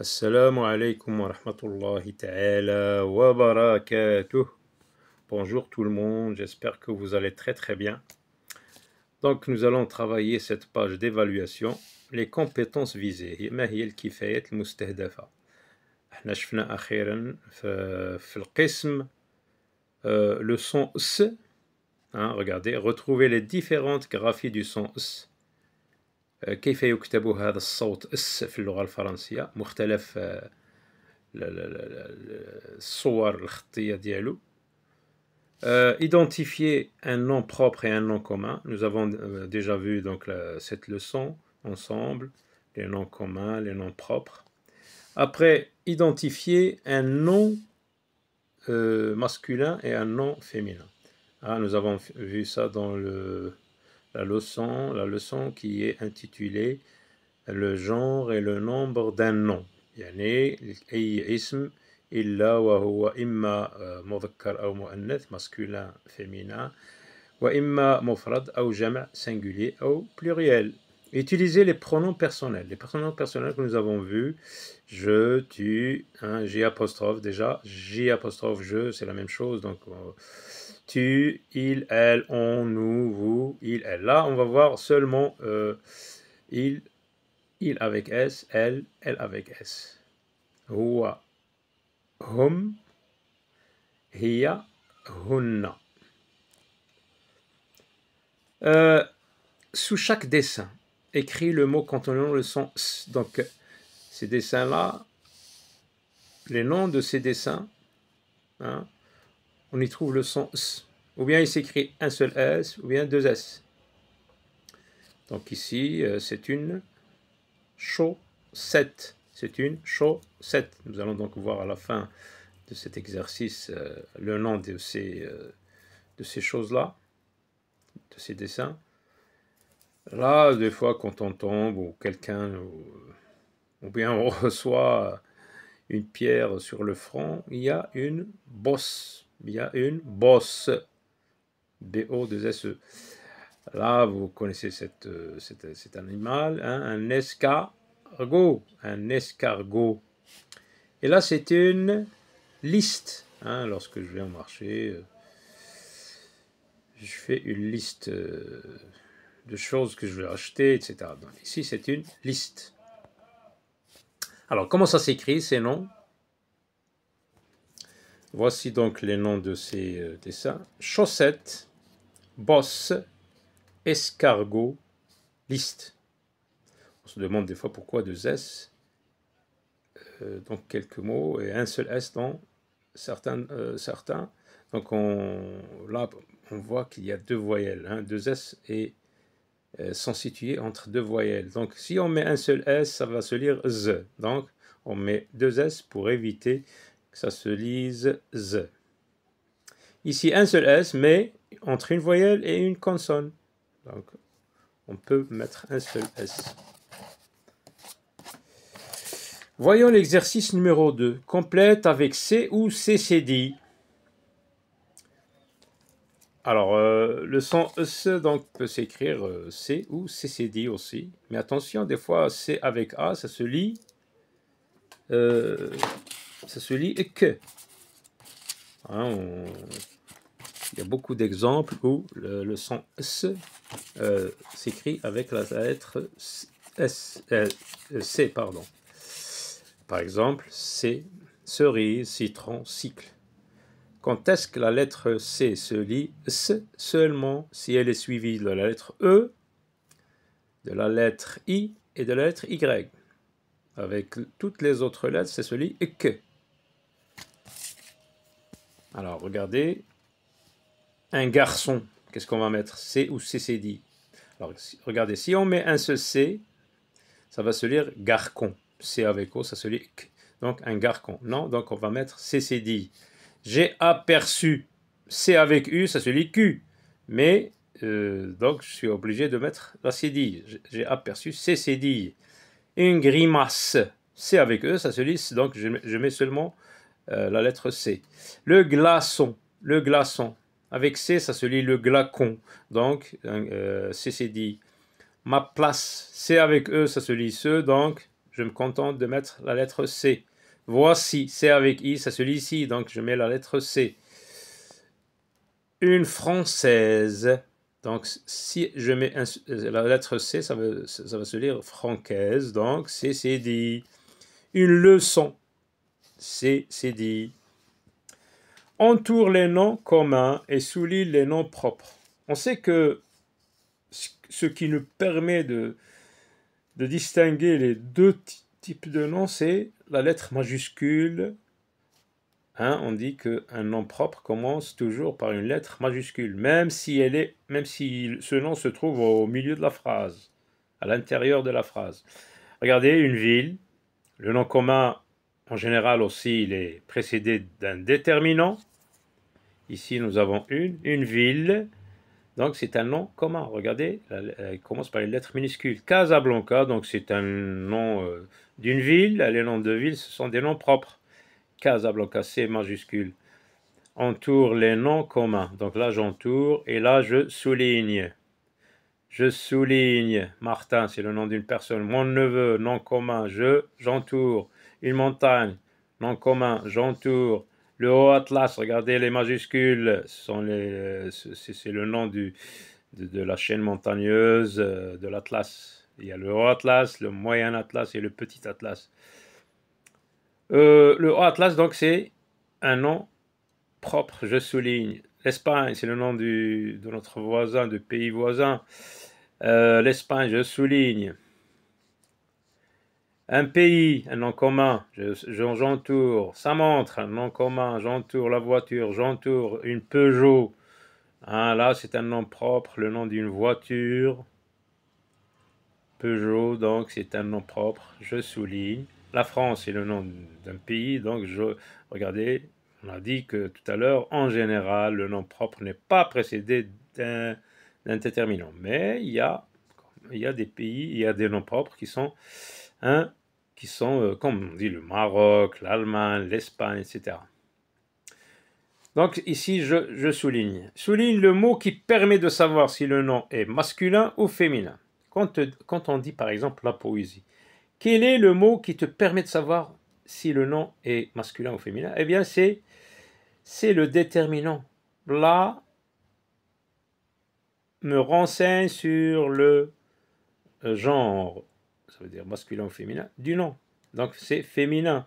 Assalamu alaikum wa rahmatullahi ta'ala wa Bonjour tout le monde, j'espère que vous allez très très bien. Donc nous allons travailler cette page d'évaluation, les compétences visées. ما euh, le son S. Hein, regardez, retrouver les différentes graphies du son S. كيف identifier un nom propre et un nom commun. Nous avons euh, déjà vu donc cette leçon ensemble, les noms communs, les noms propres. Après, identifier un nom euh, masculin et un nom féminin. Ah, nous avons vu ça dans le la leçon, la leçon qui est intitulée Le genre et le nombre d'un nom. يعني أي اسم إلا وهو إما مذكر أو مؤنث masculin féminin وإما مفرد أو جمع singulier أو pluriel utiliser les pronoms personnels. Les pronoms personnels que nous avons vus, je, tu, hein, j apostrophe déjà, j apostrophe je, c'est la même chose, donc euh, tu, il, elle, on, nous, vous, il, elle. Là, on va voir seulement euh, il, il avec S, elle, elle avec S. Hua, hum, hiya, hunna. Euh, sous chaque dessin, écrit le mot contenant le son Donc, ces dessins-là, les noms de ces dessins, hein, on y trouve le son S. Ou bien il s'écrit un seul S, ou bien deux S. Donc ici, euh, c'est une chaussette. C'est une chaussette. Nous allons donc voir à la fin de cet exercice euh, le nom de ces, euh, de ces choses-là, de ces dessins. Là, des fois, quand on tombe ou quelqu'un, ou, ou, bien on reçoit une pierre sur le front, il y a une bosse. Il y a une bosse. B-O-2-S-E. Là, vous connaissez euh, euh, cet animal, hein, un escargot. Un escargot. Et là, c'est une liste. Hein, lorsque je vais au marché, euh, je fais une liste de choses que je vais acheter, etc. ici, c'est une liste. Alors, comment ça s'écrit ces noms Voici donc les noms de ces euh, dessins. Chaussettes, bosse, escargot, liste. On se demande des fois pourquoi deux S. Euh, donc quelques mots et un seul S dans certains. Euh, certains. Donc on, là, on voit qu'il y a deux voyelles. Hein, deux S et sont situés entre deux voyelles. Donc si on met un seul S, ça va se lire Z. Donc on met deux S pour éviter ça se lise Z. Ici, un seul S, mais entre une voyelle et une consonne. Donc, on peut mettre un seul S. Voyons l'exercice numéro 2. Complète avec C ou CCD. Alors, euh, le son e s », donc, peut s'écrire euh, C ou CCD aussi. Mais attention, des fois, C avec A, ça se lit euh, ça se lit que. Hein, il y a beaucoup d'exemples où le, son S euh, s'écrit avec la lettre S, euh, C. Pardon. Par exemple, C, cerise, citron, cycle. Quand est-ce que la lettre C se lit S seulement si elle est suivie de la lettre E, de la lettre I et de la lettre Y. Avec toutes les autres lettres, c'est se lit que. Alors, regardez. Un garçon, qu'est-ce qu'on va mettre C ou CCD Alors, regardez, si on met un seul C, ça va se lire garcon. C avec O, ça se lit Donc, un garcon. Non, donc on va mettre CCD. J'ai aperçu. C avec U, ça se lit Q. Mais, euh, donc, je suis obligé de mettre la cédille. J'ai aperçu CCD. Une grimace. C avec E, ça se lit. Donc, je mets seulement euh, la lettre C. Le glaçon, le glaçon. Avec C, ça se lit le glacon. Donc, euh, C, c'est dit. Ma place, C avec E, ça se lit ce. Donc, je me contente de mettre la lettre C. Voici, C avec I, ça se lit ici. Donc, je mets la lettre C. Une française. Donc, si je mets euh, la lettre C, ça va, ça va se lire francaise. Donc, C, c'est dit. Une leçon c'est dit Entoure les noms communs et souligne les noms propres. On sait que ce qui nous permet de, de distinguer les deux types de noms, c'est la lettre majuscule. Hein, on dit qu'un nom propre commence toujours par une lettre majuscule, même si, elle est, même si ce nom se trouve au milieu de la phrase, à l'intérieur de la phrase. Regardez, une ville, le nom commun en général aussi, il est précédé d'un déterminant. Ici, nous avons une, une ville. Donc, c'est un nom commun. Regardez, elle commence par les lettres minuscules. Casablanca, donc c'est un nom euh, d'une ville. Les noms de villes, ce sont des noms propres. Casablanca, c'est majuscule. Entoure les noms communs. Donc là, j'entoure et là, je souligne. Je souligne. Martin, c'est le nom d'une personne. Mon neveu, nom commun. Je, j'entoure une montagne, nom commun, j'entoure. Le haut atlas, regardez les majuscules, sont les, c'est le nom du, de, la chaîne montagneuse euh, de l'Atlas. Il y a le haut atlas, le moyen atlas et le petit atlas. Euh, le haut atlas, donc, c'est un nom propre, je souligne. L'Espagne, c'est le nom de notre voisin, du pays voisin. Euh, L'Espagne, je souligne. Un pays, un nom commun, j'entoure. Je, montre, un nom commun, j'entoure la voiture, j'entoure une Peugeot. Hein, là, c'est un nom propre, le nom d'une voiture. Peugeot, donc c'est un nom propre, je souligne. La France est le nom d'un pays, donc je, regardez, on a dit que tout à l'heure, en général, le nom propre n'est pas précédé d'un déterminant. Mais il y, a, il y a des pays, il y a des noms propres qui sont un hein, qui sont, euh, comme on dit, le Maroc, l'Allemagne, l'Espagne, etc. Donc ici, je, souligne. Souligne le mot qui permet de savoir si le nom est masculin ou féminin. Quand, on dit par exemple la poésie, quel est le mot qui te permet de savoir si le nom est masculin ou féminin Eh bien, c'est le déterminant. Là, me renseigne sur le euh, genre ça veut dire masculin ou féminin, du nom. Donc c'est féminin.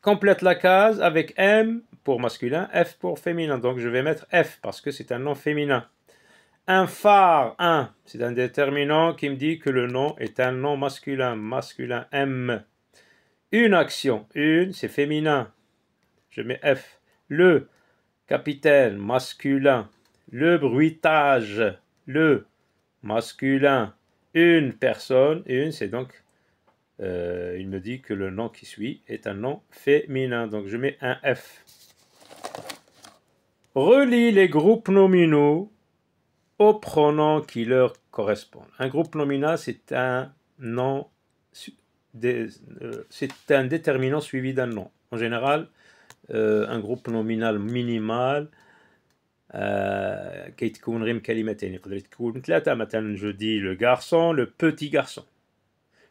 Complète la case avec M pour masculin, F pour féminin. Donc je vais mettre F parce que c'est un nom féminin. Un phare, un, c'est un déterminant qui me dit que le nom est un nom masculin, masculin M. Une action, une, c'est féminin. Je mets F. Le capitaine, masculin. Le bruitage, le masculin une personne et une, c'est donc, euh, il me dit que le nom qui suit est un nom féminin. Donc je mets un F. Relie les groupes nominaux aux pronoms qui leur correspondent. Un groupe nominal, c'est un nom, euh, c'est un déterminant suivi d'un nom. En général, euh, un groupe nominal minimal euh, je dis le garçon le petit garçon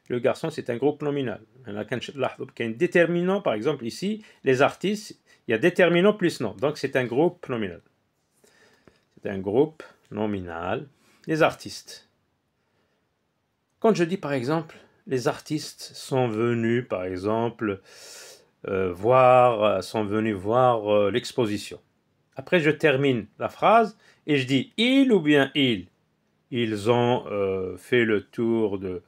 le garçon, c'est un groupe nominal. Il y a un déterminant, par exemple, ici, les artistes, il y a déterminant plus nom. Donc, c'est un groupe nominal. C'est un groupe nominal, les artistes. Quand je dis, par exemple, les artistes sont venus, par exemple, euh, voir, sont venus voir euh, l'exposition. Après, je termine la phrase et je dis il ou bien il. Ils ont euh, fait le tour de,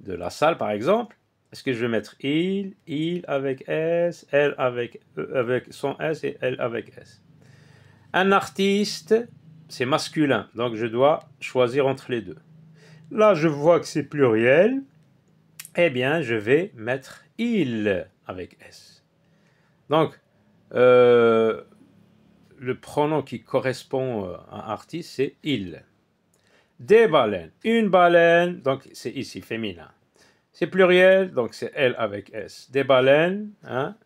de la salle, par exemple. Est-ce que je vais mettre il, il avec S, elle avec, euh, avec son S et elle avec S Un artiste, c'est masculin, donc je dois choisir entre les deux. Là, je vois que c'est pluriel. Eh bien, je vais mettre il avec S. Donc, euh, le pronom qui correspond euh, à un artiste, c'est il. Des baleines, une baleine, donc c'est ici féminin. C'est pluriel, donc c'est elle avec S. Des baleines, hein,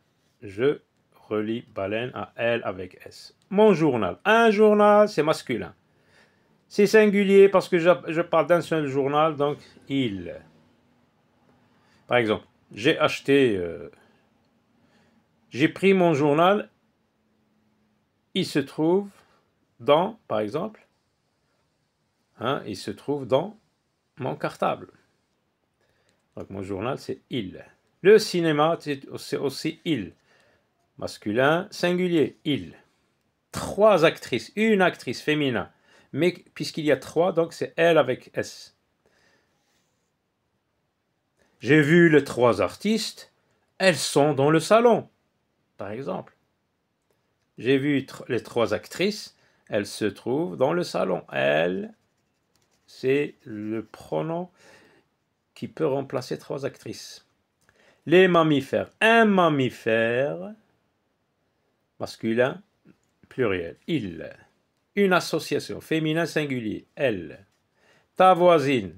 je relis « baleine à elle avec S. Mon journal, un journal, c'est masculin. C'est singulier parce que je, parle d'un seul journal, donc il. Par exemple, j'ai acheté, euh, j'ai pris mon journal il se trouve dans, par exemple, hein, il se trouve dans mon cartable. Donc mon journal, c'est il. Le cinéma, c'est aussi il. Masculin, singulier, il. Trois actrices, une actrice féminin. Mais puisqu'il y a trois, donc c'est elle avec S. J'ai vu les trois artistes, elles sont dans le salon, par exemple. J'ai vu les trois actrices. Elles se trouvent dans le salon. Elle, c'est le pronom qui peut remplacer trois actrices. Les mammifères. Un mammifère masculin, pluriel. Il. Une association féminin singulier. Elle. Ta voisine.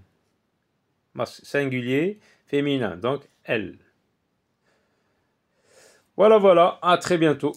Singulier, féminin. Donc, elle. Voilà, voilà. À très bientôt.